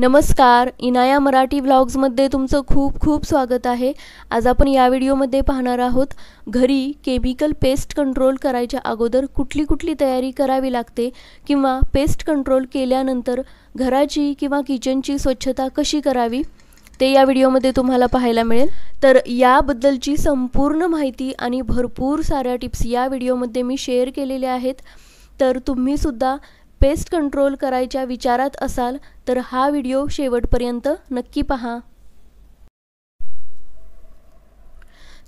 नमस्कार इनाया मराठी व्लॉग्समध्ये तुमचं खूप खूप स्वागत आहे आज आपण या व्हिडिओमध्ये पाहणार आहोत घरी केमिकल पेस्ट कंट्रोल करायच्या अगोदर कुठली कुठली तयारी करावी लागते किंवा पेस्ट कंट्रोल केल्यानंतर घराची किंवा किचनची स्वच्छता कशी करावी ते या व्हिडिओमध्ये तुम्हाला पाहायला मिळेल तर याबद्दलची संपूर्ण माहिती आणि भरपूर साऱ्या टिप्स या व्हिडिओमध्ये मी शेअर केलेल्या आहेत तर तुम्हीसुद्धा पेस्ट कंट्रोल करायच्या विचारात असाल तर हा व्हिडिओ शेवटपर्यंत नक्की पहा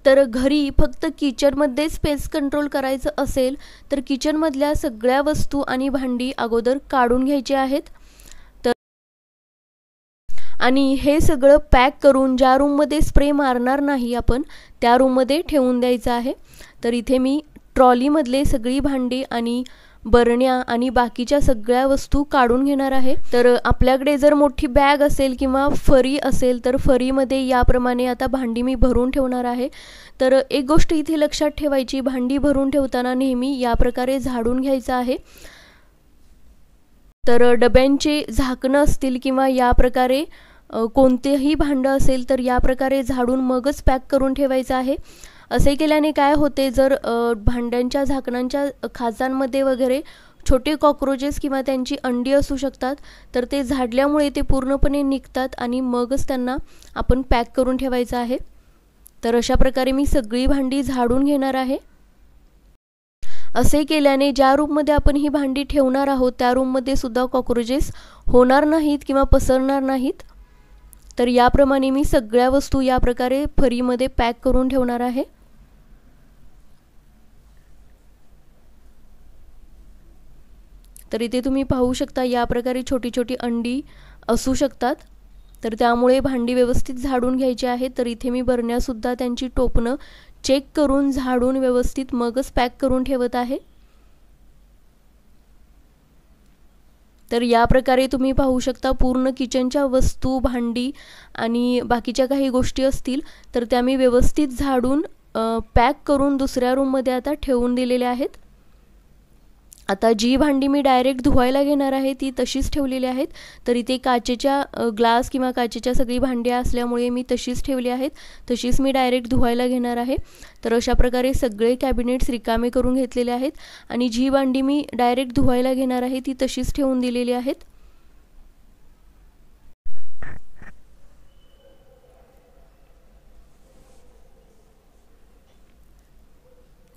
तर घरी फक्त किचनमध्येच पेस्ट कंट्रोल करायचं असेल तर किचनमधल्या सगळ्या वस्तू आणि भांडी अगोदर काढून घ्यायची आहेत तर आणि हे सगळं पॅक करून ज्या रूममध्ये स्प्रे मारणार नाही आपण त्या रूममध्ये ठेवून द्यायचं आहे तर इथे मी ट्रॉलीमधले सगळी भांडी आणि बरण्या आणि बाकीच्या सगळ्या वस्तू काढून घेणार आहे तर आपल्याकडे जर मोठी बॅग असेल किंवा फरी असेल तर फरीमध्ये याप्रमाणे आता भांडी मी भरून ठेवणार आहे तर एक गोष्ट इथे लक्षात ठेवायची भांडी भरून ठेवताना नेहमी या प्रकारे झाडून घ्यायचं आहे तर डब्यांचे झाकणं असतील किंवा या प्रकारे कोणतेही भांडं असेल तर या प्रकारे झाडून मगच पॅक करून ठेवायचं आहे असे केल्याने काय होते जर भांड्यांच्या झाकणांच्या खाजांमध्ये वगैरे छोटे कॉक्रोचेस किंवा त्यांची अंडी असू शकतात तर ते झाडल्यामुळे ते पूर्णपणे निघतात आणि मगच त्यांना आपण पॅक करून ठेवायचं आहे तर अशा प्रकारे मी सगळी भांडी झाडून घेणार आहे असे केल्याने ज्या रूममध्ये आपण ही भांडी ठेवणार आहोत त्या रूममध्ये सुद्धा कॉक्रोचेस होणार नाहीत किंवा पसरणार नाहीत तर याप्रमाणे मी सगळ्या वस्तू या प्रकारे फरीमध्ये पॅक करून ठेवणार आहे तर इथे तुम्ही पाहू शकता या प्रकारे छोटी छोटी अंडी असू शकतात तर त्यामुळे भांडी व्यवस्थित झाडून घ्यायची आहे तर इथे मी भरण्यासुद्धा त्यांची टोपणं चेक करून झाडून व्यवस्थित मगच पॅक करून ठेवत आहे तर या प्रकारे तुम्ही पाहू शकता पूर्ण किचनच्या वस्तू भांडी आणि बाकीच्या काही गोष्टी असतील तर त्या मी व्यवस्थित झाडून पॅक करून दुसऱ्या रूममध्ये आता ठेवून दिलेल्या आहेत आता जी भांडी मी डायरेक्ट धुवायला घेणार आहे ती तशीच ठेवलेली आहेत तर इथे काचेच्या ग्लास किंवा काचेच्या सगळी भांडी असल्यामुळे मी तशीच ठेवली आहेत तशीच मी डायरेक्ट धुवायला घेणार आहे तर अशा प्रकारे सगळे कॅबिनेट्स रिकामे करून घेतलेले आहेत आणि जी भांडी मी डायरेक्ट धुवायला घेणार आहे ती तशीच ठेवून दिलेली आहेत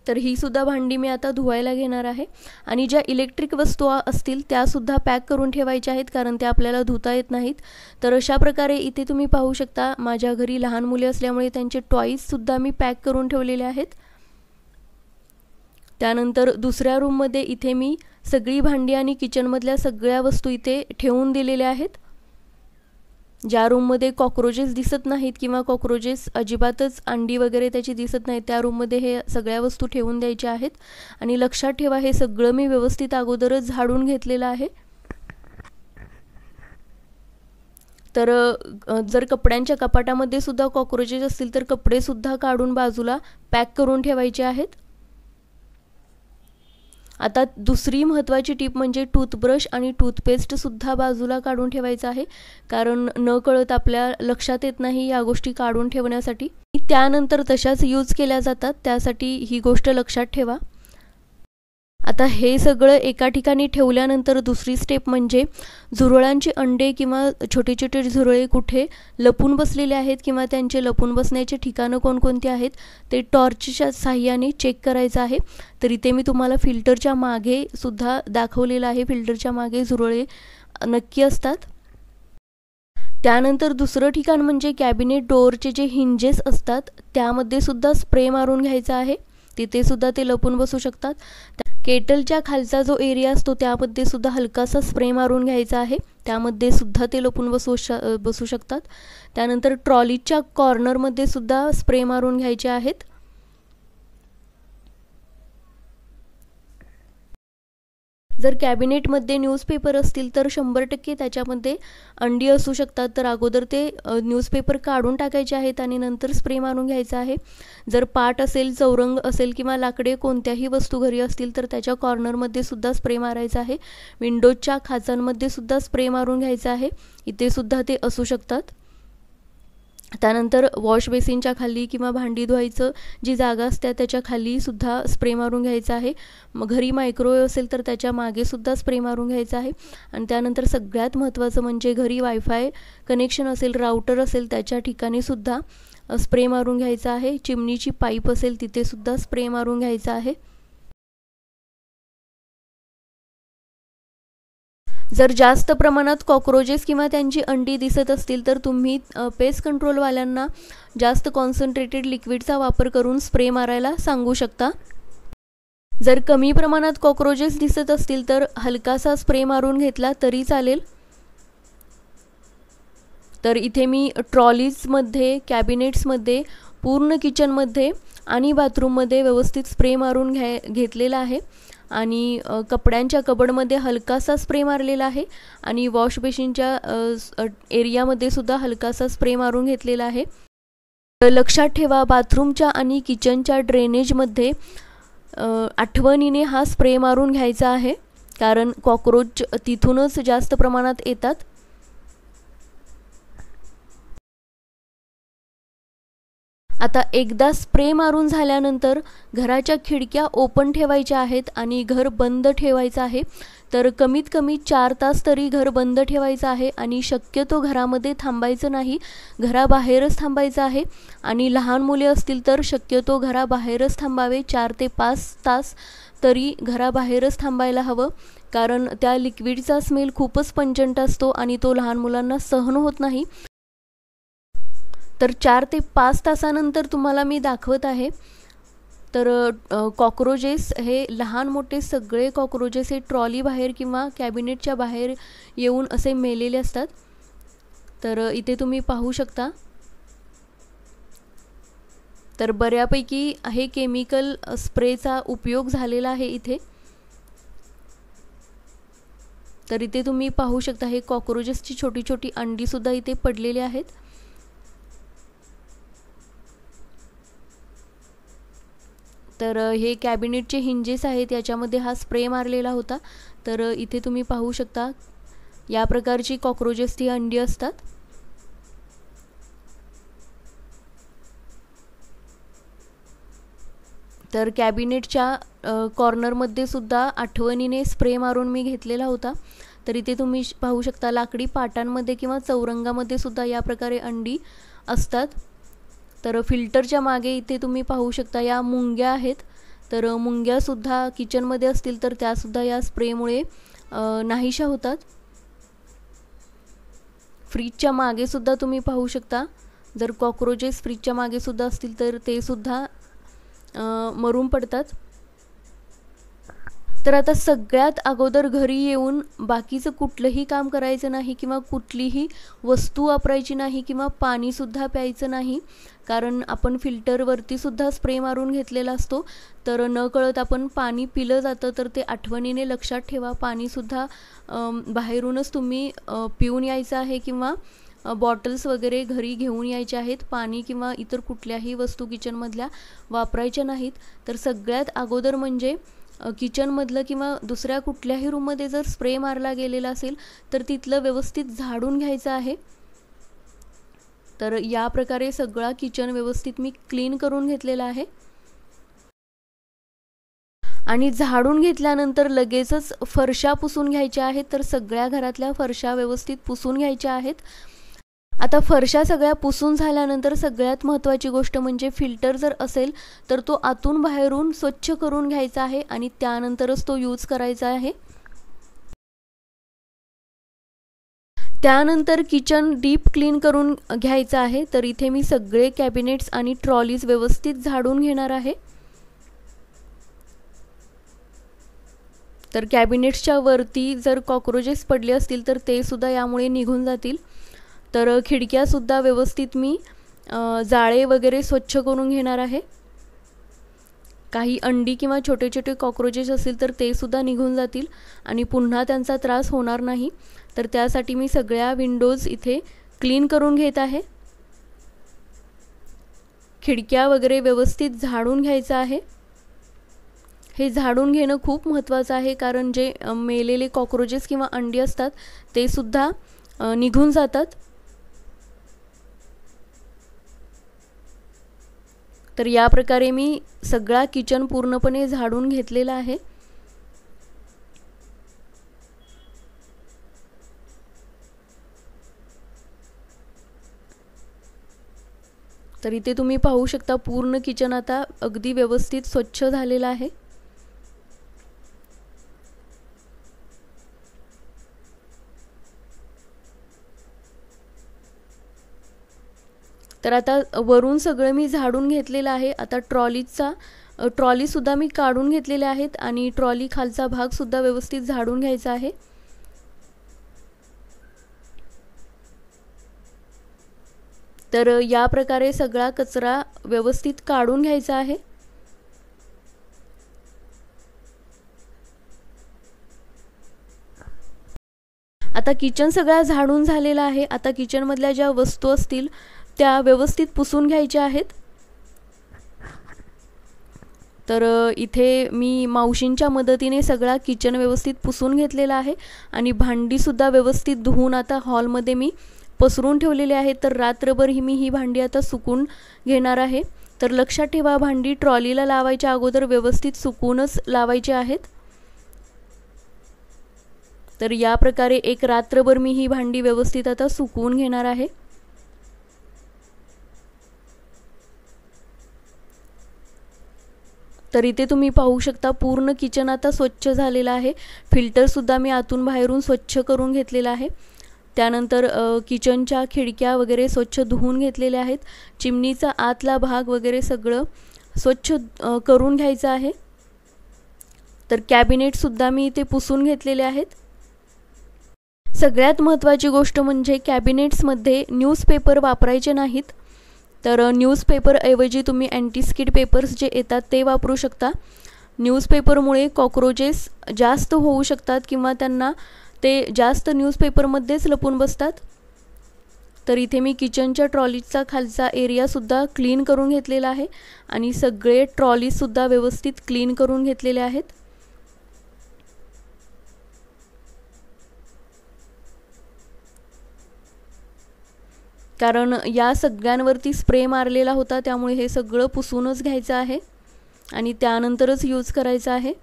तर ही सुद्धा भांडी मी आता धुवायला घेणार आहे आणि ज्या इलेक्ट्रिक वस्तू असतील त्यासुद्धा पॅक करून ठेवायच्या आहेत कारण त्या आपल्याला धुता येत नाहीत तर अशा प्रकारे इथे तुम्ही पाहू शकता माझ्या घरी लहान मुले असल्यामुळे त्यांचे टॉईजसुद्धा मी पॅक करून ठेवलेले आहेत त्यानंतर दुसऱ्या रूममध्ये इथे मी सगळी भांडी आणि किचनमधल्या सगळ्या वस्तू इथे ठेवून दिलेल्या आहेत ज्या रूममध्ये कॉक्रोचेस दिसत नाहीत किंवा कॉक्रोचेस अजिबातच अंडी वगैरे त्याची दिसत नाहीत त्या रूममध्ये हे सगळ्या वस्तू ठेवून द्यायच्या आहेत आणि लक्षात ठेवा हे सगळं मी व्यवस्थित अगोदरच झाडून घेतलेलं आहे तर जर कपड्यांच्या कपाटामध्ये सुद्धा कॉक्रोचेस असतील तर कपडेसुद्धा काढून बाजूला पॅक करून ठेवायचे आहेत आता दुसरी महत्त्वाची टीप म्हणजे टूथब्रश आणि टूथपेस्टसुद्धा बाजूला काढून ठेवायचं आहे कारण न कळत आपल्या लक्षात येत नाही या गोष्टी काढून ठेवण्यासाठी त्यानंतर तशाच यूज केल्या जातात त्यासाठी ही गोष्ट लक्षात ठेवा आता हे सगळं एका ठिकाणी ठेवल्यानंतर दुसरी स्टेप म्हणजे झुरळांची अंडे किंवा छोटे छोटे झुरळे कुठे लपून बसलेले आहेत किंवा त्यांचे लपून बसण्याचे ठिकाणं कोणकोणती आहेत ते टॉर्चच्या साह्याने चेक करायचं आहे तर इथे मी तुम्हाला फिल्टरच्या मागे सुद्धा दाखवलेलं आहे फिल्टरच्या मागे झुरळे नक्की असतात त्यानंतर दुसरं ठिकाण म्हणजे कॅबिनेट डोअरचे जे हिंजेस असतात त्यामध्ये सुद्धा स्प्रे मारून घ्यायचा आहे तिथे सुद्धा ते लपून बसू शकतात केटलच्या खालचा जो एरिया असतो त्यामध्ये सुद्धा हलकासा स्प्रे मारून घ्यायचा आहे त्यामध्ये सुद्धा ते लपून बसू श बसू शकतात त्यानंतर ट्रॉलीच्या कॉर्नरमध्ये सुद्धा स्प्रे मारून घ्यायचे आहेत जर कॅबिनेटमध्ये न्यूजपेपर असतील तर शंभर टक्के त्याच्यामध्ये अंडी असू शकतात तर अगोदर ते न्यूजपेपर काढून टाकायचे आहेत आणि नंतर स्प्रे मारून घ्यायचा आहे जर पाट असेल चौरंग असेल किंवा लाकडे कोणत्याही वस्तू घरी असतील तर त्याच्या कॉर्नरमध्ये सुद्धा स्प्रे मारायचा आहे विंडोजच्या खाचांमध्ये सुद्धा स्प्रे मारून घ्यायचा आहे इथे सुद्धा ते असू शकतात त्यानंतर वॉश बेसिनच्या खाली किंवा भांडी धुवायचं जी जागा असते त्याच्या सुद्धा स्प्रे मारून घ्यायचं आहे मग घरी मायक्रोवेव्ह असेल तर त्याच्या मागेसुद्धा स्प्रे मारून घ्यायचं आहे आणि त्यानंतर सगळ्यात महत्त्वाचं म्हणजे घरी वायफाय कनेक्शन असेल राऊटर असेल त्याच्या ठिकाणीसुद्धा स्प्रे मारून घ्यायचा आहे चिमणीची पाईप असेल तिथेसुद्धा स्प्रे मारून घ्यायचा आहे जर जास्त प्रमाणात कॉक्रोचेस किंवा त्यांची अंडी दिसत असतील तर तुम्ही पेस्ट कंट्रोलवाल्यांना जास्त कॉन्सन्ट्रेटेड लिक्विडचा वापर करून स्प्रे मारायला सांगू शकता जर कमी प्रमाणात कॉक्रोचेस दिसत असतील तर हलकासा स्प्रे मारून घेतला तरी चालेल तर इथे मी ट्रॉलीजमध्ये कॅबिनेट्समध्ये पूर्ण किचनमध्ये आणि बाथरूममध्ये व्यवस्थित स्प्रे मारून घ्या घेतलेला आहे आणि कपड्यांच्या कबडमध्ये हलकासा स्प्रे मारलेला आहे आणि वॉश बेसिनच्या एरियामध्ये सुद्धा हलकासा स्प्रे मारून घेतलेला आहे लक्षात ठेवा बाथरूमच्या आणि किचनच्या ड्रेनेजमध्ये आठवणीने हा स्प्रे मारून घ्यायचा आहे कारण कॉक्रोच तिथूनच जास्त प्रमाणात येतात आता एकदा स्प्रे मारून झाल्यानंतर घराच्या खिडक्या ओपन ठेवायच्या आहेत आणि घर बंद ठेवायचं आहे तर कमीत कमी चार तास तरी घर बंद ठेवायचं आहे आणि शक्यतो घरामध्ये थांबायचं नाही घराबाहेरच थांबायचं आहे आणि लहान मुले असतील तर शक्यतो घराबाहेरच थांबावे चार ते पाच तास तरी घराबाहेरच थांबायला हवं कारण त्या लिक्विडचा स्मेल खूपच पंचंट असतो आणि तो लहान मुलांना सहन होत नाही तर चार ते पाच तासानंतर तुम्हाला मी दाखवत आहे तर कॉक्रोचेस हे लहान मोठे सगळे कॉक्रोचेस हे ट्रॉली बाहेर किंवा कॅबिनेटच्या बाहेर येऊन असे मेलेले असतात तर इथे तुम्ही पाहू शकता तर बऱ्यापैकी हे केमिकल स्प्रेचा उपयोग झालेला आहे इथे तर इथे तुम्ही पाहू शकता हे कॉक्रोचेसची छोटी छोटी अंडीसुद्धा इथे पडलेली आहेत तर हे कॅबिनेटचे हिंजेस आहेत याच्यामध्ये हा स्प्रे मारलेला होता तर इथे तुम्ही पाहू शकता या प्रकारची ती अंडी असतात तर कॅबिनेटच्या कॉर्नरमध्ये सुद्धा आठवणीने स्प्रे मारून मी घेतलेला होता तर इथे तुम्ही पाहू शकता लाकडी पाटांमध्ये किंवा चौरंगामध्ये सुद्धा या प्रकारे अंडी असतात तर फिल्टरच्या मागे इथे तुम्ही पाहू शकता या मुंग्या आहेत तर मुंग्यासुद्धा किचनमध्ये असतील तर त्यासुद्धा या स्प्रेमुळे नाहीशा होतात फ्रीजच्या मागेसुद्धा तुम्ही पाहू शकता जर कॉक्रोचेस फ्रीजच्या मागेसुद्धा असतील तर ते सुद्धा मरून पडतात तर आता सगळ्यात अगोदर घरी येऊन बाकीचं कुठलंही काम करायचं नाही किंवा कुठलीही वस्तू वापरायची नाही किंवा पाणीसुद्धा प्यायचं नाही कारण आपण फिल्टरवरती सुद्धा स्प्रे मारून घेतलेला असतो तर न कळत आपण पाणी पिलं जातं तर ते आठवणीने लक्षात ठेवा पाणीसुद्धा बाहेरूनच तुम्ही पिऊन यायचं आहे किंवा बॉटल्स वगैरे घरी घेऊन यायचे आहेत पाणी किंवा इतर कुठल्याही वस्तू किचनमधल्या वापरायच्या नाहीत तर सगळ्यात अगोदर म्हणजे किचनमधलं किंवा दुसऱ्या कुठल्याही रूममध्ये जर स्प्रे मारला गेलेला असेल तर तिथलं व्यवस्थित झाडून घ्यायचं आहे तर या प्रकारे सगळा किचन व्यवस्थित मी क्लीन करून घेतलेला आहे आणि झाडून घेतल्यानंतर लगेचच फरशा पुसून घ्यायच्या आहेत तर सगळ्या घरातल्या फरशा व्यवस्थित पुसून घ्यायच्या आहेत आता फरशा सगळ्या पुसून झाल्यानंतर सगळ्यात महत्त्वाची गोष्ट म्हणजे फिल्टर जर असेल तर तो आतून बाहेरून स्वच्छ करून घ्यायचा आहे आणि त्यानंतरच तो यूज करायचा आहे त्यानंतर किचन डीप क्लीन करून घ्यायचं आहे तर इथे मी सगळे कॅबिनेट्स आणि ट्रॉलीज व्यवस्थित झाडून घेणार आहे तर कॅबिनेट्सच्या वरती जर कॉक्रोचेस पडले असतील तर ते सुद्धा यामुळे निघून जातील तर खिडक्यासुद्धा व्यवस्थित मी जाळे वगैरे स्वच्छ करून घेणार आहे काही अंडी किंवा छोटे छोटे कॉक्रोचेस असतील तर ते सुद्धा निघून जातील आणि पुन्हा त्यांचा त्रास होणार नाही तर त्यासाठी मी सगळ्या विंडोज इथे क्लीन करून घेत आहे खिडक्या वगैरे व्यवस्थित झाडून घ्यायचं आहे हे झाडून घेणं खूप महत्त्वाचं आहे कारण जे मेलेले कॉक्रोचेस किंवा अंडी असतात ते सुद्धा निघून जातात तर या प्रकारे मी सगळा किचन पूर्णपणे झाडून घेतलेला आहे तर इथे तुम्ही पाहू शकता पूर्ण किचन आता अगदी व्यवस्थित स्वच्छ झालेलं आहे तर आता वरून सगळं मी झाडून घेतलेलं आहे आता ट्रॉलीचा ट्रॉली सुद्धा मी काढून घेतलेल्या आहेत आणि ट्रॉली खालचा भाग सुद्धा व्यवस्थित झाडून घ्यायचा आहे तर या प्रकारे सगळा कचरा व्यवस्थित काढून घ्यायचा आहे आता किचन सगळा झाडून झालेला आहे आता किचनमधल्या ज्या वस्तू असतील त्या व्यवस्थित पुसून घ्यायच्या आहेत तर इथे मी मावशींच्या मदतीने सगळा किचन व्यवस्थित पुसून घेतलेला आहे आणि भांडीसुद्धा व्यवस्थित धुवून आता हॉलमध्ये मी पसरून ठेवलेली आहे तर रात्रभर ही मी ही भांडी आता सुकून घेणार आहे तर लक्षात ठेवा भांडी ट्रॉलीला लावायच्या अगोदर व्यवस्थित सुकूनच लावायचे आहेत तर या प्रकारे एक रात्रभर मी ही भांडी व्यवस्थित आता सुकवून घेणार आहे तर इथे तुम्ही पाहू शकता पूर्ण किचन आता स्वच्छ झालेलं आहे फिल्टरसुद्धा मी आतून बाहेरून स्वच्छ करून घेतलेला आहे त्यानंतर किचनच्या खिडक्या वगैरे स्वच्छ धुवून घेतलेल्या आहेत चिमणीचा आतला भाग वगैरे सगळं स्वच्छ करून घ्यायचं आहे तर कॅबिनेटसुद्धा मी इथे पुसून घेतलेले आहेत सगळ्यात महत्त्वाची गोष्ट म्हणजे कॅबिनेट्समध्ये न्यूजपेपर वापरायचे नाहीत तर न्यूजपेपरऐवजी तुम्ही अँटीस्किड पेपर्स जे येतात ते वापरू शकता न्यूजपेपरमुळे कॉक्रोचेस जास्त होऊ शकतात किंवा त्यांना ते जास्त न्यूजपेपरमध्येच लपून बसतात तर इथे मी किचनच्या ट्रॉलीचा खालचा एरियासुद्धा क्लीन करून घेतलेला आहे आणि सगळे ट्रॉलीजसुद्धा व्यवस्थित क्लीन करून घेतलेले आहेत कारण या सगळ्यांवरती स्प्रे मारलेला होता त्यामुळे हे सगळं पुसूनच घ्यायचं आहे आणि त्यानंतरच यूज करायचं आहे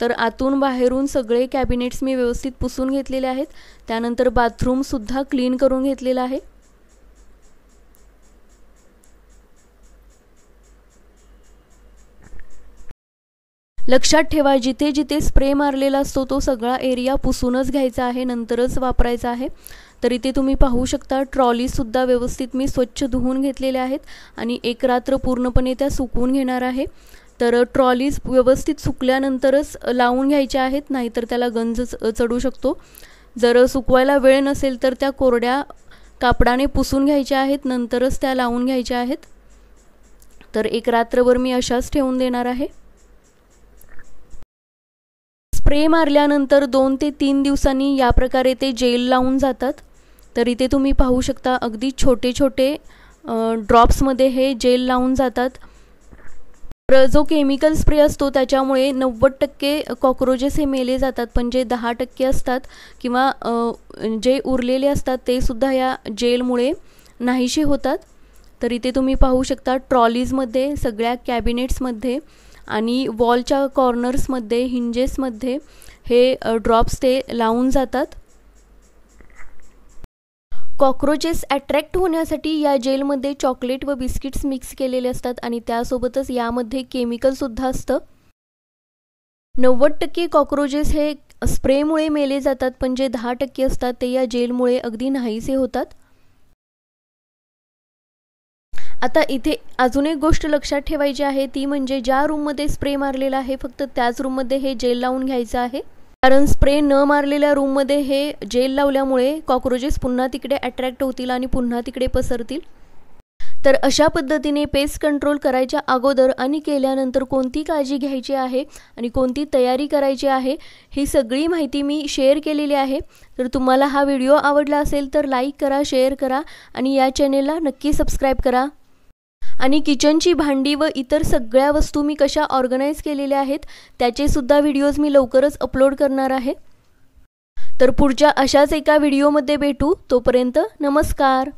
तर आतून बाहेरून सगळे कॅबिनेट्स मी व्यवस्थित पुसून घेतलेले आहेत त्यानंतर बाथरूमसुद्धा क्लीन करून घेतलेलं आहे लक्षात ठेवा जिथे जिथे स्प्रे मारलेला असतो तो सगळा एरिया पुसूनच घ्यायचा आहे नंतरच वापरायचा आहे तर इथे तुम्ही पाहू शकता ट्रॉलीसुद्धा व्यवस्थित मी स्वच्छ धुवून घेतलेल्या आहेत आणि एक रात्र पूर्णपणे त्या सुकवून घेणार आहे तर ट्रॉलीज व्यवस्थित सुकल्यानंतरच लावून घ्यायच्या आहेत नाहीतर त्याला गंज चढू शकतो जर सुकवायला वेळ नसेल तर त्या कोरड्या कापडाने पुसून घ्यायच्या आहेत नंतरच त्या लावून घ्यायच्या आहेत तर एक रात्रभर मी अशाच ठेवून देणार आहे स्प्रे मारल्यानंतर दोन ते तीन दिवसांनी या प्रकारे ते जेल लावून जातात तर इथे तुम्ही पाहू शकता अगदी छोटे छोटे ड्रॉप्समध्ये हे जेल लावून जातात तर जो केमिकल स्प्रे असतो त्याच्यामुळे नव्वद टक्के कॉक्रोचेस हे मेले जातात पण जे दहा टक्के असतात किंवा जे उरलेले असतात ते सुद्धा या जेलमुळे नाहीशी होतात तर इथे तुम्ही पाहू शकता ट्रॉलीजमध्ये सगळ्या कॅबिनेट्समध्ये आणि वॉलच्या कॉर्नर्समध्ये हिंजेसमध्ये हे ड्रॉप्स ते लावून जातात कॉक्रोचेस अट्रॅक्ट होण्यासाठी या जेलमध्ये चॉकलेट व बिस्किट्स मिक्स केलेले असतात आणि त्यासोबतच यामध्ये केमिकलसुद्धा असतं नव्वद टक्के कॉक्रोचेस हे स्प्रेमुळे मेले जातात पण जे दहा टक्के असतात ते या जेलमुळे अगदी नाहीसे होतात आता इथे अजून एक गोष्ट लक्षात ठेवायची आहे ती म्हणजे ज्या रूममध्ये स्प्रे मारलेला आहे फक्त त्याच रूममध्ये हे जेल लावून घ्यायचं आहे कारण स्प्रे न मारलेल्या रूममध्ये हे जेल लावल्यामुळे कॉक्रोचेस पुन्हा तिकडे अट्रॅक्ट होतील आणि पुन्हा तिकडे पसरतील तर अशा पद्धतीने पेस्ट कंट्रोल करायच्या अगोदर आणि केल्यानंतर कोणती काळजी घ्यायची आहे आणि कोणती तयारी करायची आहे ही सगळी माहिती मी शेअर केलेली आहे तर तुम्हाला हा व्हिडिओ आवडला असेल तर लाईक करा शेअर करा आणि या चॅनेलला नक्की सबस्क्राईब करा आणि किचनची भांडी व इतर सगळ्या वस्तू मी कशा ऑर्गनाईज केलेल्या आहेत त्याचेसुद्धा व्हिडिओज मी लवकरच अपलोड करणार आहे तर पुढच्या अशाच एका व्हिडिओमध्ये भेटू तोपर्यंत नमस्कार